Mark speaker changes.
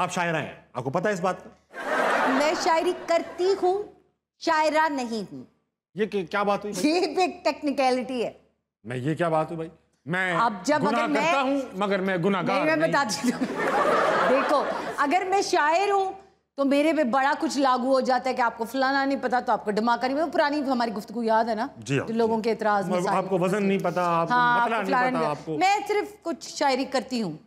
Speaker 1: आप शायरा हैं आपको पता है इस बात
Speaker 2: का मैं शायरी करती हूँ शायरा नहीं हूँ ये क्या बात हुई ये भी एक टेक्निकलिटी है
Speaker 3: मैं ये क्या बात हुई भाई मैं अब जब अगर करता मैं हूं, मगर मैं गुनागार नहीं मैं बता
Speaker 4: देती हूँ देखो अगर मैं शायर हूँ तो मेरे पे बड़ा कुछ लागू हो जाता है कि आपको फलाना नहीं पता तो आपको डमा करी पुरानी हमारी गुफ्तु याद है ना जी जो हाँ। लोगों के इतराज मतलब आपको
Speaker 5: वजन नहीं पता आपको हाँ, मतलब नहीं पता आपको
Speaker 4: मैं सिर्फ कुछ शायरी करती हूँ